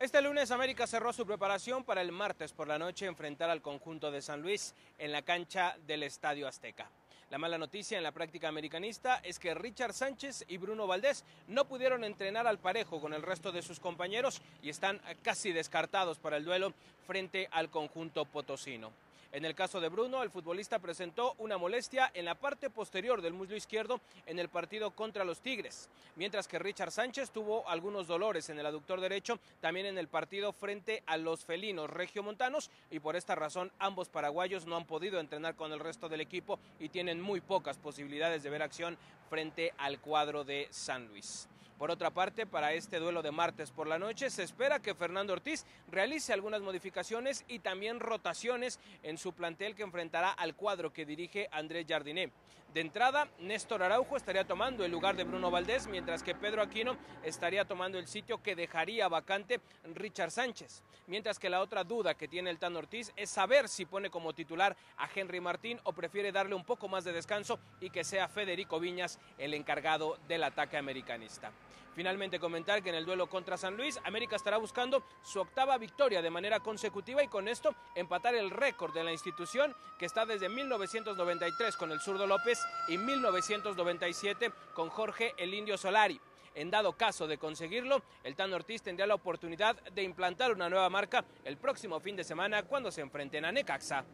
Este lunes América cerró su preparación para el martes por la noche enfrentar al conjunto de San Luis en la cancha del Estadio Azteca. La mala noticia en la práctica americanista es que Richard Sánchez y Bruno Valdés no pudieron entrenar al parejo con el resto de sus compañeros y están casi descartados para el duelo frente al conjunto potosino. En el caso de Bruno, el futbolista presentó una molestia en la parte posterior del muslo izquierdo en el partido contra los Tigres, mientras que Richard Sánchez tuvo algunos dolores en el aductor derecho, también en el partido frente a los felinos regiomontanos y por esta razón ambos paraguayos no han podido entrenar con el resto del equipo y tienen muy pocas posibilidades de ver acción frente al cuadro de San Luis. Por otra parte, para este duelo de martes por la noche se espera que Fernando Ortiz realice algunas modificaciones y también rotaciones en su plantel que enfrentará al cuadro que dirige Andrés Jardiné. De entrada, Néstor Araujo estaría tomando el lugar de Bruno Valdés, mientras que Pedro Aquino estaría tomando el sitio que dejaría vacante Richard Sánchez. Mientras que la otra duda que tiene el Tan Ortiz es saber si pone como titular a Henry Martín o prefiere darle un poco más de descanso y que sea Federico Viñas el encargado del ataque americanista. Finalmente comentar que en el duelo contra San Luis, América estará buscando su octava victoria de manera consecutiva y con esto empatar el récord de la institución que está desde 1993 con el zurdo López y 1997 con Jorge el Indio Solari. En dado caso de conseguirlo, el Tan Ortiz tendrá la oportunidad de implantar una nueva marca el próximo fin de semana cuando se enfrenten a Necaxa.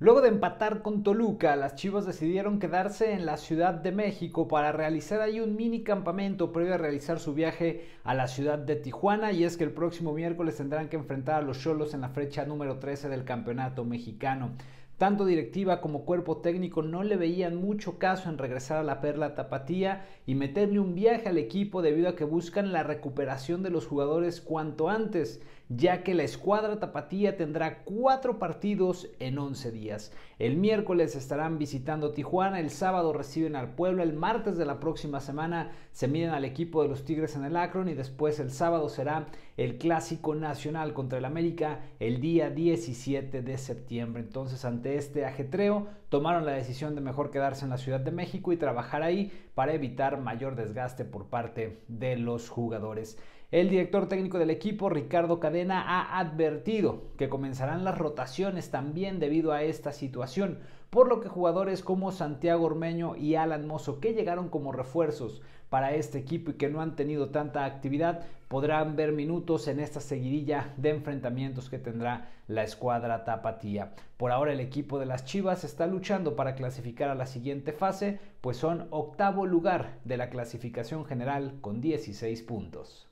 Luego de empatar con Toluca, las Chivas decidieron quedarse en la Ciudad de México para realizar ahí un mini campamento previo a realizar su viaje a la ciudad de Tijuana y es que el próximo miércoles tendrán que enfrentar a los Cholos en la fecha número 13 del Campeonato Mexicano. Tanto directiva como cuerpo técnico no le veían mucho caso en regresar a la Perla Tapatía y meterle un viaje al equipo debido a que buscan la recuperación de los jugadores cuanto antes ya que la escuadra tapatía tendrá cuatro partidos en 11 días. El miércoles estarán visitando Tijuana, el sábado reciben al pueblo, el martes de la próxima semana se miden al equipo de los Tigres en el Akron y después el sábado será el Clásico Nacional contra el América el día 17 de septiembre. Entonces ante este ajetreo tomaron la decisión de mejor quedarse en la Ciudad de México y trabajar ahí para evitar mayor desgaste por parte de los jugadores. El director técnico del equipo, Ricardo Cadena, ha advertido que comenzarán las rotaciones también debido a esta situación, por lo que jugadores como Santiago Ormeño y Alan Mozo, que llegaron como refuerzos para este equipo y que no han tenido tanta actividad, podrán ver minutos en esta seguidilla de enfrentamientos que tendrá la escuadra tapatía. Por ahora el equipo de las Chivas está luchando para clasificar a la siguiente fase, pues son octavo lugar de la clasificación general con 16 puntos.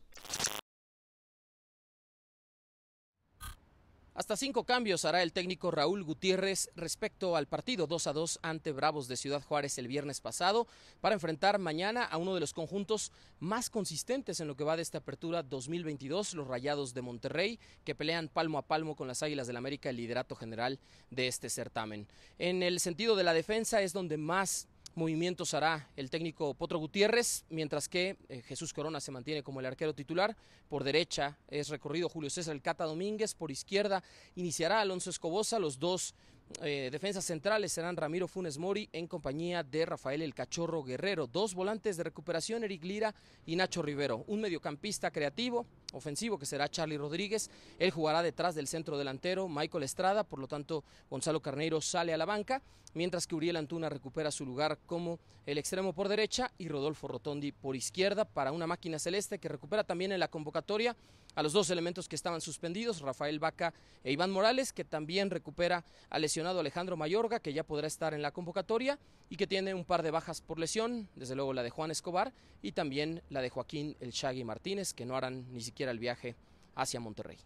Hasta cinco cambios hará el técnico Raúl Gutiérrez respecto al partido 2 a 2 ante Bravos de Ciudad Juárez el viernes pasado para enfrentar mañana a uno de los conjuntos más consistentes en lo que va de esta apertura 2022, los Rayados de Monterrey, que pelean palmo a palmo con las Águilas del la América el liderato general de este certamen. En el sentido de la defensa es donde más movimientos hará el técnico Potro Gutiérrez, mientras que eh, Jesús Corona se mantiene como el arquero titular. Por derecha es recorrido Julio César El Cata Domínguez, por izquierda iniciará Alonso Escobosa, los dos eh, defensas centrales serán Ramiro Funes Mori en compañía de Rafael El Cachorro Guerrero. Dos volantes de recuperación, Eric Lira y Nacho Rivero. Un mediocampista creativo, ofensivo, que será Charlie Rodríguez. Él jugará detrás del centro delantero, Michael Estrada, por lo tanto Gonzalo Carneiro sale a la banca, mientras que Uriel Antuna recupera su lugar como el extremo por derecha y Rodolfo Rotondi por izquierda para una máquina celeste que recupera también en la convocatoria a los dos elementos que estaban suspendidos, Rafael Vaca e Iván Morales, que también recupera al lesionado Alejandro Mayorga, que ya podrá estar en la convocatoria y que tiene un par de bajas por lesión, desde luego la de Juan Escobar y también la de Joaquín El Chagui Martínez, que no harán ni siquiera el viaje hacia Monterrey.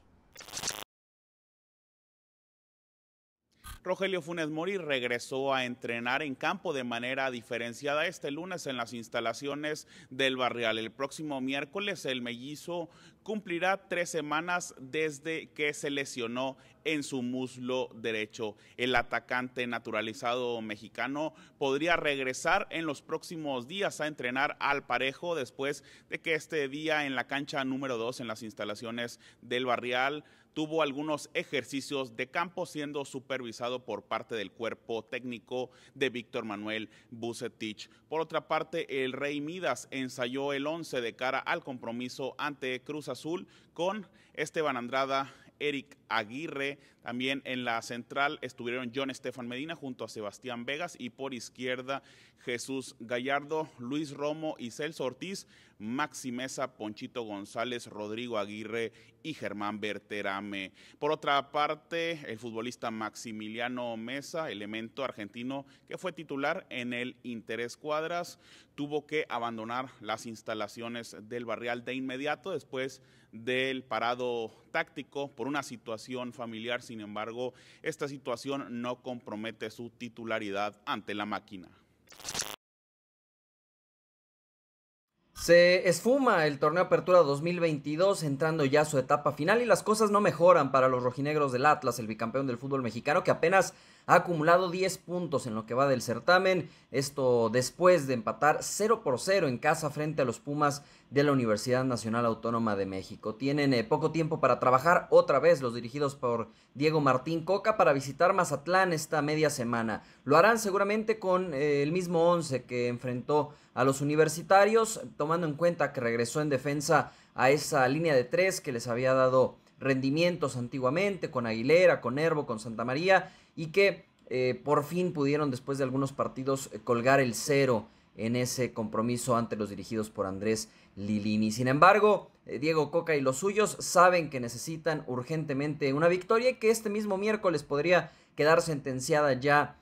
Rogelio Funes Mori regresó a entrenar en campo de manera diferenciada este lunes en las instalaciones del barrial. El próximo miércoles el mellizo cumplirá tres semanas desde que se lesionó en su muslo derecho. El atacante naturalizado mexicano podría regresar en los próximos días a entrenar al parejo después de que este día en la cancha número dos en las instalaciones del barrial tuvo algunos ejercicios de campo siendo supervisado por parte del cuerpo técnico de Víctor Manuel Bucetich. Por otra parte, el Rey Midas ensayó el 11 de cara al compromiso ante Cruz Azul con Esteban Andrada Eric Aguirre. También en la central estuvieron John Estefan Medina junto a Sebastián Vegas y por izquierda Jesús Gallardo, Luis Romo y Celso Ortiz, Maxi Mesa, Ponchito González, Rodrigo Aguirre y Germán Berterame. Por otra parte, el futbolista Maximiliano Mesa, elemento argentino que fue titular en el Interés Cuadras, tuvo que abandonar las instalaciones del barrial de inmediato después del parado táctico por una situación familiar. Sin embargo, esta situación no compromete su titularidad ante la máquina. Se esfuma el torneo Apertura 2022, entrando ya a su etapa final y las cosas no mejoran para los rojinegros del Atlas, el bicampeón del fútbol mexicano, que apenas ha acumulado 10 puntos en lo que va del certamen, esto después de empatar 0 por 0 en casa frente a los Pumas de la Universidad Nacional Autónoma de México. Tienen eh, poco tiempo para trabajar otra vez los dirigidos por Diego Martín Coca para visitar Mazatlán esta media semana. Lo harán seguramente con eh, el mismo 11 que enfrentó a los universitarios, tomando en cuenta que regresó en defensa a esa línea de tres que les había dado rendimientos antiguamente, con Aguilera, con Erbo, con Santa María, y que eh, por fin pudieron después de algunos partidos eh, colgar el cero en ese compromiso ante los dirigidos por Andrés Lilini. Sin embargo, eh, Diego Coca y los suyos saben que necesitan urgentemente una victoria y que este mismo miércoles podría quedar sentenciada ya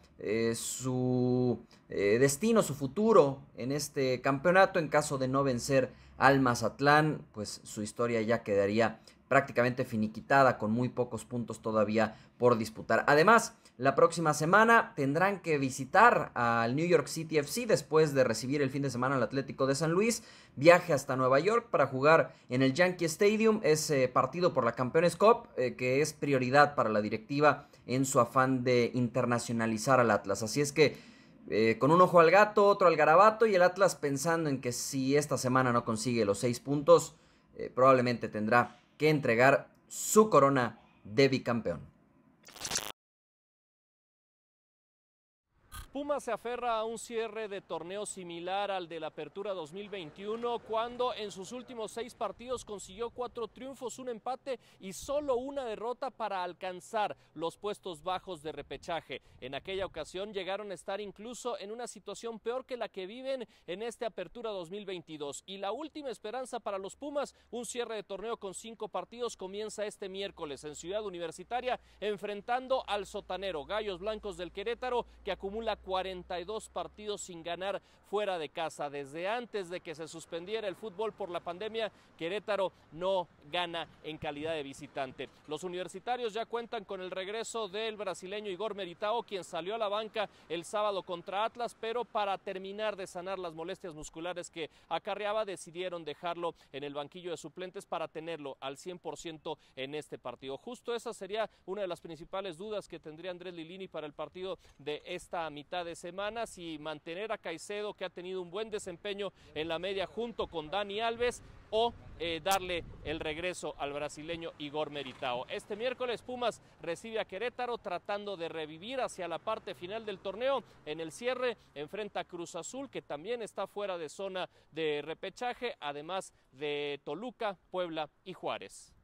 su destino, su futuro en este campeonato en caso de no vencer al Mazatlán, pues su historia ya quedaría prácticamente finiquitada con muy pocos puntos todavía por disputar. Además, la próxima semana tendrán que visitar al New York City FC después de recibir el fin de semana al Atlético de San Luis. Viaje hasta Nueva York para jugar en el Yankee Stadium ese partido por la Campeones Cup eh, que es prioridad para la directiva en su afán de internacionalizar al Atlas. Así es que... Eh, con un ojo al gato, otro al garabato y el Atlas pensando en que si esta semana no consigue los seis puntos, eh, probablemente tendrá que entregar su corona de bicampeón. Pumas se aferra a un cierre de torneo similar al de la Apertura 2021, cuando en sus últimos seis partidos consiguió cuatro triunfos, un empate y solo una derrota para alcanzar los puestos bajos de repechaje. En aquella ocasión llegaron a estar incluso en una situación peor que la que viven en esta Apertura 2022. Y la última esperanza para los Pumas, un cierre de torneo con cinco partidos, comienza este miércoles en Ciudad Universitaria, enfrentando al sotanero Gallos Blancos del Querétaro, que acumula 42 partidos sin ganar fuera de casa. Desde antes de que se suspendiera el fútbol por la pandemia, Querétaro no gana en calidad de visitante. Los universitarios ya cuentan con el regreso del brasileño Igor Meritao, quien salió a la banca el sábado contra Atlas, pero para terminar de sanar las molestias musculares que acarreaba, decidieron dejarlo en el banquillo de suplentes para tenerlo al 100% en este partido. Justo esa sería una de las principales dudas que tendría Andrés Lilini para el partido de esta mitad de semanas y mantener a Caicedo, que ha tenido un buen desempeño en la media junto con Dani Alves, o eh, darle el regreso al brasileño Igor Meritao. Este miércoles Pumas recibe a Querétaro tratando de revivir hacia la parte final del torneo. En el cierre enfrenta a Cruz Azul que también está fuera de zona de repechaje, además de Toluca, Puebla y Juárez.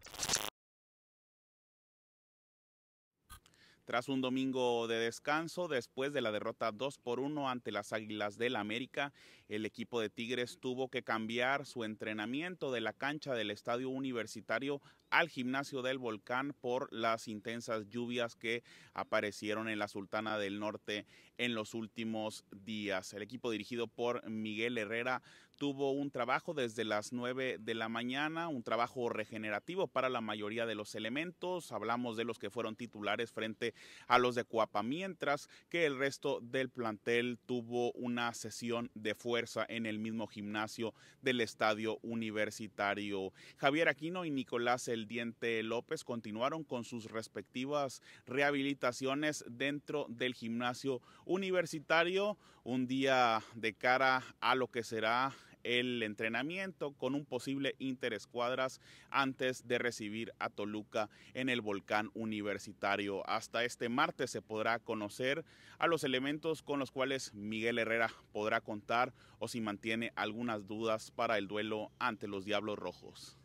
Tras un domingo de descanso, después de la derrota 2 por 1 ante las Águilas del América, el equipo de Tigres tuvo que cambiar su entrenamiento de la cancha del estadio universitario al gimnasio del volcán por las intensas lluvias que aparecieron en la Sultana del Norte en los últimos días. El equipo dirigido por Miguel Herrera tuvo un trabajo desde las nueve de la mañana, un trabajo regenerativo para la mayoría de los elementos. Hablamos de los que fueron titulares frente a los de Cuapa, mientras que el resto del plantel tuvo una sesión de fuerza en el mismo gimnasio del estadio universitario. Javier Aquino y Nicolás El Diente López continuaron con sus respectivas rehabilitaciones dentro del gimnasio universitario. Un día de cara a lo que será el entrenamiento con un posible interescuadras antes de recibir a Toluca en el volcán universitario. Hasta este martes se podrá conocer a los elementos con los cuales Miguel Herrera podrá contar o si mantiene algunas dudas para el duelo ante los Diablos Rojos.